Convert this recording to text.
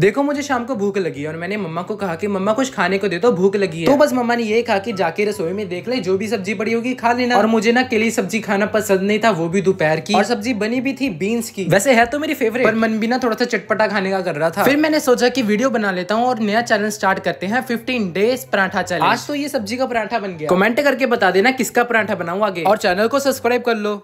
देखो मुझे शाम को भूख लगी और मैंने मम्मा को कहा कि मम्मा कुछ खाने को दे दो तो भूख लगी है तो बस मम्मा ने ये कहा कि जाके रसोई में देख ले जो भी सब्जी पड़ी होगी खा लेना और मुझे ना केली सब्जी खाना पसंद नहीं था वो भी दोपहर की और सब्जी बनी भी थी बीन्स की वैसे है तो मेरी फेवरेट पर मन भी ना थोड़ा सा चटपटा खाने का कर रहा था फिर मैंने सोचा की वीडियो बना लेता हूँ और नया चैनल स्टार्ट करते हैं फिफ्टीन डेज पराठा चैलेंज आज तो ये सब्जी का पराठा बन गया कमेंट करके बता देना किसका पराठा बनाऊ आगे और चैनल को सब्सक्राइब कर लो